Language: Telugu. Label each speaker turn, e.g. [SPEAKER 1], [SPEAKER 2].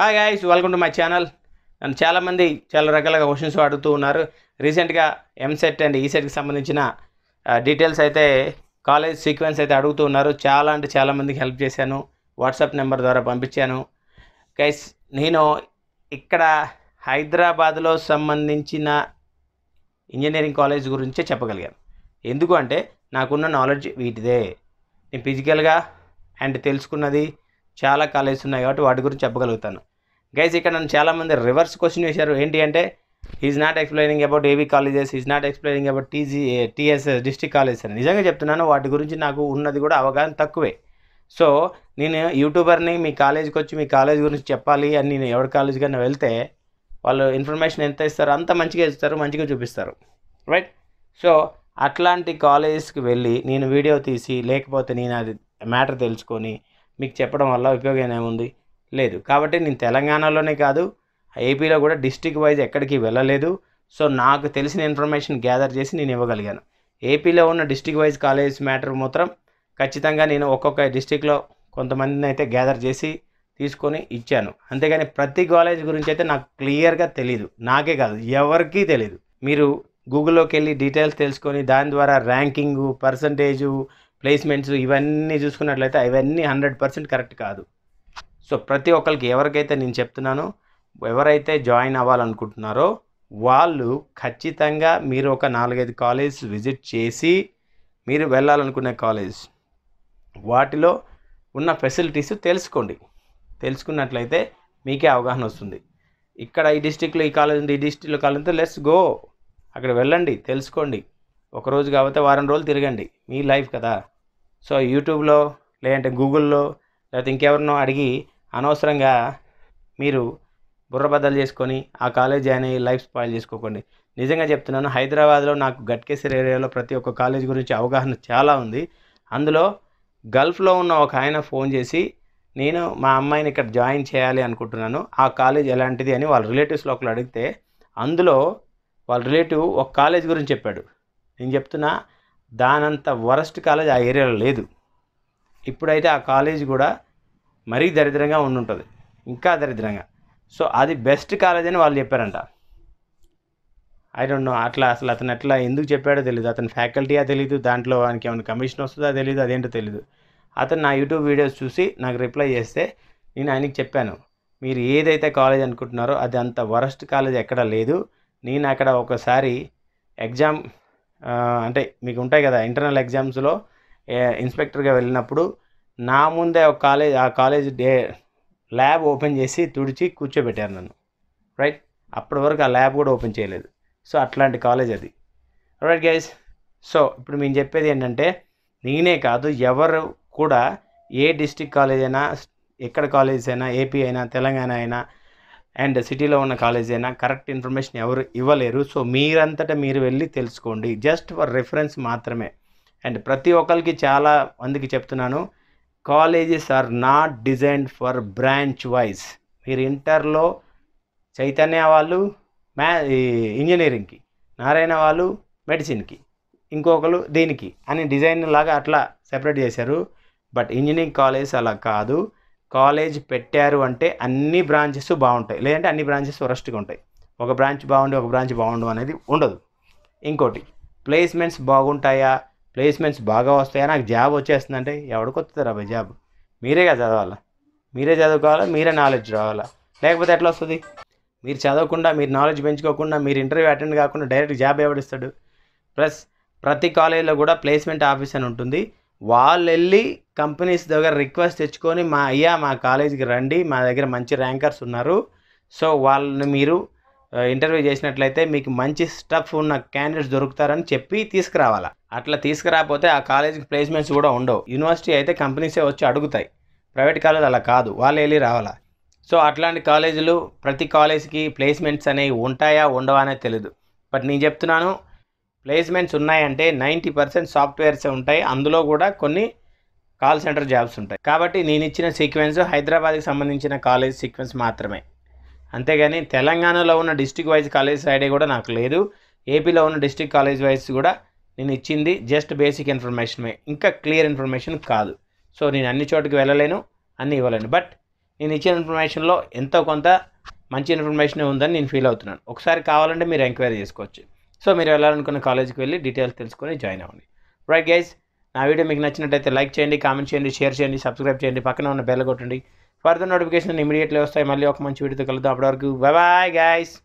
[SPEAKER 1] hi guys welcome to my channel నన్ను చాలామంది చాలా రకాలుగా క్వశ్చన్స్ అడుగుతూ ఉన్నారు రీసెంట్గా ఎంసెట్ అండ్ ఈసెట్కి సంబంధించిన డీటెయిల్స్ అయితే కాలేజ్ సీక్వెన్స్ అయితే అడుగుతూ ఉన్నారు చాలా అంటే చాలామందికి హెల్ప్ చేశాను వాట్సాప్ నెంబర్ ద్వారా పంపించాను గైస్ నేను ఇక్కడ హైదరాబాద్లో సంబంధించిన ఇంజనీరింగ్ కాలేజ్ గురించే చెప్పగలిగాను ఎందుకు అంటే నాకున్న నాలెడ్జ్ వీటిదే నేను ఫిజికల్గా అండ్ తెలుసుకున్నది చాలా కాలేజెస్ ఉన్నాయి కాబట్టి వాటి గురించి చెప్పగలుగుతాను గైజ్ ఇక్కడ నన్ను చాలామంది రివర్స్ క్వశ్చన్ వేశారు ఏంటి అంటే is not explaining about AV colleges is not explaining about TG TSS district colleges అని నిజంగా చెప్తున్నాను వాటి గురించి నాకు ఉన్నది కూడా అవగాహన తక్కువే సో నేను యూట్యూబర్ని మీ కాలేజీకి వచ్చి మీ కాలేజ్ గురించి చెప్పాలి అని నేను ఎవరి కాలేజ్ కన్నా వెళ్తే వాళ్ళు ఇన్ఫర్మేషన్ ఎంత ఇస్తారో అంత మంచిగా ఇస్తారు మంచిగా చూపిస్తారు రైట్ సో అట్లాంటి కాలేజెస్కి వెళ్ళి నేను వీడియో తీసి లేకపోతే నేను అది మ్యాటర్ తెలుసుకొని మీకు చెప్పడం వల్ల ఉపయోగం ఏముంది లేదు కాబట్టి నేను తెలంగాణలోనే కాదు ఏపీలో కూడా డిస్టిక్ వైజ్ ఎక్కడికి వెళ్ళలేదు సో నాకు తెలిసిన ఇన్ఫర్మేషన్ గ్యాదర్ చేసి నేను ఇవ్వగలిగాను ఏపీలో ఉన్న డిస్టిక్ వైజ్ కాలేజ్ మ్యాటర్ మాత్రం ఖచ్చితంగా నేను ఒక్కొక్క డిస్టిక్లో కొంతమందిని అయితే గ్యాదర్ చేసి తీసుకొని ఇచ్చాను అంతేగాని ప్రతి కాలేజ్ గురించి అయితే నాకు క్లియర్గా తెలియదు నాకే కాదు ఎవరికీ తెలియదు మీరు గూగుల్లోకి వెళ్ళి డీటెయిల్స్ తెలుసుకొని దాని ద్వారా ర్యాంకింగు పర్సంటేజు ప్లేస్మెంట్స్ ఇవన్నీ చూసుకున్నట్లయితే అవన్నీ హండ్రెడ్ పర్సెంట్ కరెక్ట్ కాదు సో ప్రతి ఒక్కరికి ఎవరికైతే నేను చెప్తున్నానో ఎవరైతే జాయిన్ అవ్వాలనుకుంటున్నారో వాళ్ళు ఖచ్చితంగా మీరు ఒక నాలుగైదు కాలేజ్ విజిట్ చేసి మీరు వెళ్ళాలనుకునే కాలేజ్ వాటిలో ఉన్న ఫెసిలిటీస్ తెలుసుకోండి తెలుసుకున్నట్లయితే మీకే అవగాహన వస్తుంది ఇక్కడ ఈ డిస్టిక్లో ఈ కాలేజ్ ఉంది ఈ డిస్టిక్లో కాలేజ్ ఉంది లెట్స్ గో అక్కడ వెళ్ళండి తెలుసుకోండి ఒకరోజు కాకపోతే వారం రోజులు తిరగండి మీ లైఫ్ కదా సో యూట్యూబ్లో లేదంటే గూగుల్లో లేకపోతే ఇంకెవరినో అడిగి అనవసరంగా మీరు బుర్రబద్దలు చేసుకొని ఆ కాలేజ్ జాయిన్ అయ్యి లైఫ్ స్పాయిల్ చేసుకోకండి నిజంగా చెప్తున్నాను హైదరాబాద్లో నాకు గట్కేశ్వర్ ఏరియాలో ప్రతి ఒక్క కాలేజ్ గురించి అవగాహన చాలా ఉంది అందులో గల్ఫ్లో ఉన్న ఒక ఆయన ఫోన్ చేసి నేను మా అమ్మాయిని ఇక్కడ జాయిన్ చేయాలి అనుకుంటున్నాను ఆ కాలేజ్ ఎలాంటిది అని వాళ్ళ రిలేటివ్స్ లోకల్ అడిగితే అందులో వాళ్ళ రిలేటివ్ ఒక కాలేజ్ గురించి చెప్పాడు నేను చెప్తున్నా దానంత వరస్ట్ కాలేజ్ ఆ ఏరియాలో లేదు ఇప్పుడైతే ఆ కాలేజ్ కూడా మరీ దరిద్రంగా ఉండుంటుంది ఇంకా దరిద్రంగా సో అది బెస్ట్ కాలేజ్ అని వాళ్ళు చెప్పారంట ఐ డోంట్ నో అట్లా అసలు అతను అట్లా ఎందుకు చెప్పాడో తెలియదు అతని ఫ్యాకల్టీయా తెలియదు దాంట్లో వానికి ఏమైనా కమిషన్ వస్తుందా తెలియదు అదేంటో తెలియదు అతను నా యూట్యూబ్ వీడియోస్ చూసి నాకు రిప్లై చేస్తే నేను ఆయనకి చెప్పాను మీరు ఏదైతే కాలేజ్ అనుకుంటున్నారో అది అంత వరస్ట్ కాలేజ్ ఎక్కడ లేదు నేను అక్కడ ఒకసారి ఎగ్జామ్ అంటే మీకు ఉంటాయి కదా ఇంటర్నల్ ఎగ్జామ్స్లో ఇన్స్పెక్టర్గా వెళ్ళినప్పుడు నా ముందే ఒక కాలేజ్ ఆ కాలేజ్ డే ల్యాబ్ ఓపెన్ చేసి తుడిచి కూర్చోబెట్టారు నన్ను రైట్ అప్పటి వరకు ఆ ల్యాబ్ కూడా ఓపెన్ చేయలేదు సో అట్లాంటి కాలేజ్ అది రైట్ గైస్ సో ఇప్పుడు మేము చెప్పేది ఏంటంటే నేనే కాదు ఎవరు కూడా ఏ డిస్టిక్ కాలేజ్ అయినా ఎక్కడ కాలేజ్ అయినా ఏపీ అయినా తెలంగాణ అయినా అండ్ సిటీలో ఉన్న కాలేజ్ అయినా కరెక్ట్ ఇన్ఫర్మేషన్ ఎవరు ఇవ్వలేరు సో మీరంతటా మీరు వెళ్ళి తెలుసుకోండి జస్ట్ ఫర్ రెఫరెన్స్ మాత్రమే అండ్ ప్రతి ఒక్కరికి చాలా మందికి చెప్తున్నాను colleges are not designed for branch wise మీరు ఇంటర్లో చైతన్య వాళ్ళు మ్యా ఇంజనీరింగ్కి నారాయణ వాళ్ళు మెడిసిన్కి ఇంకొకరు దీనికి అని డిజైన్ లాగా అట్లా సెపరేట్ చేశారు బట్ ఇంజనీరింగ్ కాలేజ్ అలా కాదు కాలేజ్ పెట్టారు అంటే అన్ని బ్రాంచెస్ బాగుంటాయి లేదంటే అన్ని బ్రాంచెస్ వరస్ట్గా ఉంటాయి ఒక బ్రాంచ్ బాగుండి ఒక బ్రాంచ్ బాగుండు అనేది ఉండదు ఇంకోటి ప్లేస్మెంట్స్ బాగుంటాయా ప్లేస్మెంట్స్ బాగా వస్తాయా నాకు జాబ్ వచ్చేస్తుందంటే వస్తుందా అబ్బాయి జాబ్ మీరే కదా చదవాలా మీరే చదువుకోవాలా మీరే నాలెడ్జ్ రావాలా లేకపోతే ఎట్లా వస్తుంది మీరు చదవకుండా మీరు నాలెడ్జ్ పెంచుకోకుండా మీరు ఇంటర్వ్యూ అటెండ్ కాకుండా డైరెక్ట్ జాబ్ ఎవడిస్తాడు ప్లస్ ప్రతి కాలేజీలో కూడా ప్లేస్మెంట్ ఆఫీస్ అని ఉంటుంది వాళ్ళు వెళ్ళి కంపెనీస్ దగ్గర రిక్వెస్ట్ తెచ్చుకొని మా అయ్యా మా కాలేజీకి రండి మా దగ్గర మంచి ర్యాంకర్స్ ఉన్నారు సో వాళ్ళని మీరు ఇంటర్వ్యూ చేసినట్లయితే మీకు మంచి స్టఫ్ ఉన్న క్యాండిడేట్స్ దొరుకుతారని చెప్పి తీసుకురావాలా అట్లా తీసుకురాకపోతే ఆ కాలేజీకి ప్లేస్మెంట్స్ కూడా ఉండవు యూనివర్సిటీ అయితే కంపెనీసే వచ్చి అడుగుతాయి ప్రైవేట్ కాలేజ్ అలా కాదు వాళ్ళు వెళ్ళి రావాలా సో అట్లాంటి కాలేజీలు ప్రతి కాలేజీకి ప్లేస్మెంట్స్ అనేవి ఉంటాయా ఉండవా అనేది తెలియదు బట్ నేను చెప్తున్నాను ప్లేస్మెంట్స్ ఉన్నాయంటే నైంటీ పర్సెంట్ సాఫ్ట్వేర్స్ ఉంటాయి అందులో కూడా కొన్ని కాల్ సెంటర్ జాబ్స్ ఉంటాయి కాబట్టి నేను ఇచ్చిన సీక్వెన్స్ హైదరాబాద్కి సంబంధించిన కాలేజ్ సీక్వెన్స్ మాత్రమే అంతేగాని తెలంగాణలో ఉన్న డిస్టిక్ వైజ్ కాలేజెస్ ఐడియా కూడా నాకు లేదు ఏపీలో ఉన్న డిస్టిక్ కాలేజ్ వైజ్ కూడా నేను ఇచ్చింది జస్ట్ బేసిక్ ఇన్ఫర్మేషన్మే ఇంకా క్లియర్ ఇన్ఫర్మేషన్ కాదు సో నేను అన్ని చోటుకి వెళ్ళలేను అన్నీ ఇవ్వలేను బట్ నేను ఇచ్చిన ఇన్ఫర్మేషన్లో ఎంతో కొంత మంచి ఇన్ఫర్మేషన్ ఉందని నేను ఫీల్ అవుతున్నాను ఒకసారి కావాలంటే మీరు ఎంక్వైరీ చేసుకోవచ్చు సో మీరు వెళ్ళాలనుకున్న కాలేజీకి వెళ్ళి డీటెయిల్స్ తెలుసుకొని జాయిన్ అవ్వండి రైట్ గైస్ నా వీడియో మీకు నచ్చినట్టయితే లైక్ చేయండి కామెంట్ చేయండి షేర్ చేయండి సబ్స్క్రైబ్ చేయండి పక్కన ఉన్న బెల్ కొట్టండి ఫర్దర్ నోటిఫికేషన్ ఇమీడియట్లీ వస్తాయి మళ్ళీ ఒక మంచి వీడియోతో కలుద్దాం అప్పటివరకు బాయ్ బాయ్ గాయస్